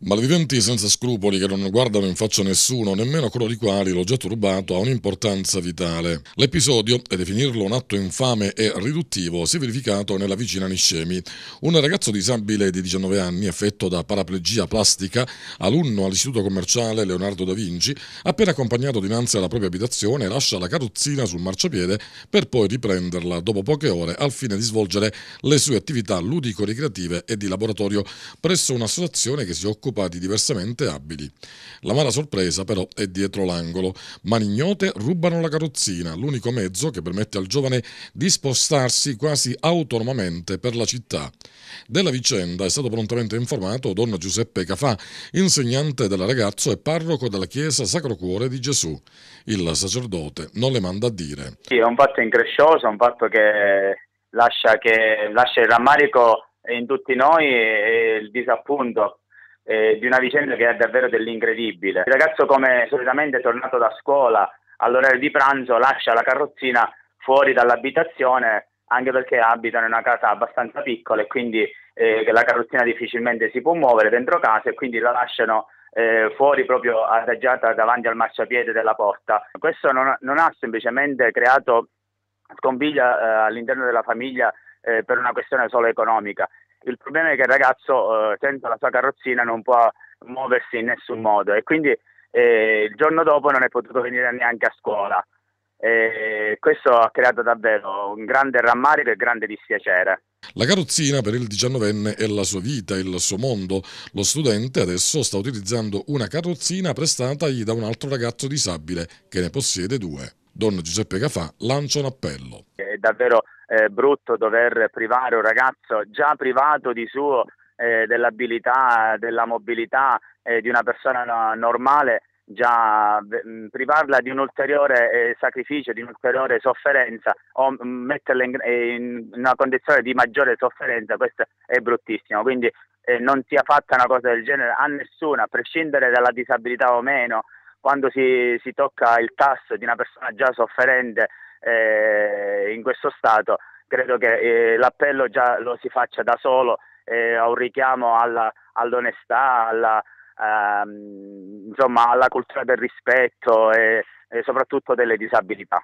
Malviventi senza scrupoli che non guardano in faccia nessuno, nemmeno coloro i quali l'oggetto rubato ha un'importanza vitale. L'episodio, e definirlo un atto infame e riduttivo, si è verificato nella vicina Niscemi. Un ragazzo disabile di 19 anni, affetto da paraplegia plastica, alunno all'Istituto Commerciale Leonardo da Vinci, appena accompagnato dinanzi alla propria abitazione, lascia la carrozzina sul marciapiede per poi riprenderla dopo poche ore al fine di svolgere le sue attività ludico-ricreative e di laboratorio presso un'associazione che si occupa occupati diversamente abili. La mala sorpresa però è dietro l'angolo. Mani ignote rubano la carrozzina, l'unico mezzo che permette al giovane di spostarsi quasi autonomamente per la città. Della vicenda è stato prontamente informato Don Giuseppe Cafà, insegnante del ragazzo e parroco della chiesa Sacro Cuore di Gesù. Il sacerdote non le manda a dire. Sì, è un fatto increscioso, è un fatto che lascia, che lascia il rammarico in tutti noi e il disappunto eh, di una vicenda che è davvero dell'incredibile. Il ragazzo, come solitamente è tornato da scuola all'orario di pranzo, lascia la carrozzina fuori dall'abitazione anche perché abita in una casa abbastanza piccola e quindi eh, la carrozzina difficilmente si può muovere dentro casa e quindi la lasciano eh, fuori proprio adagiata davanti al marciapiede della porta. Questo non, non ha semplicemente creato sconviglia eh, all'interno della famiglia eh, per una questione solo economica, il problema è che il ragazzo eh, senza la sua carrozzina non può muoversi in nessun modo e quindi eh, il giorno dopo non è potuto venire neanche a scuola. E questo ha creato davvero un grande rammarico e grande dispiacere. La carrozzina per il diciannovenne è la sua vita, il suo mondo. Lo studente adesso sta utilizzando una carrozzina prestatagli da un altro ragazzo disabile che ne possiede due. Don Giuseppe Cafà lancia un appello davvero eh, brutto dover privare un ragazzo già privato di suo eh, dell'abilità, della mobilità eh, di una persona normale, già mh, mm, privarla di un ulteriore eh, sacrificio, di un'ulteriore sofferenza o mh, mm, metterla in, eh, in, una condizione di maggiore sofferenza, questo è bruttissimo. Quindi eh, non sia fatta una cosa del genere a nessuno, a prescindere dalla disabilità o meno, quando si, si tocca il tasso di una persona già sofferente eh, in questo Stato, credo che eh, l'appello già lo si faccia da solo eh, a un richiamo alla, all'onestà, alla, ehm, insomma, alla cultura del rispetto e, e soprattutto delle disabilità.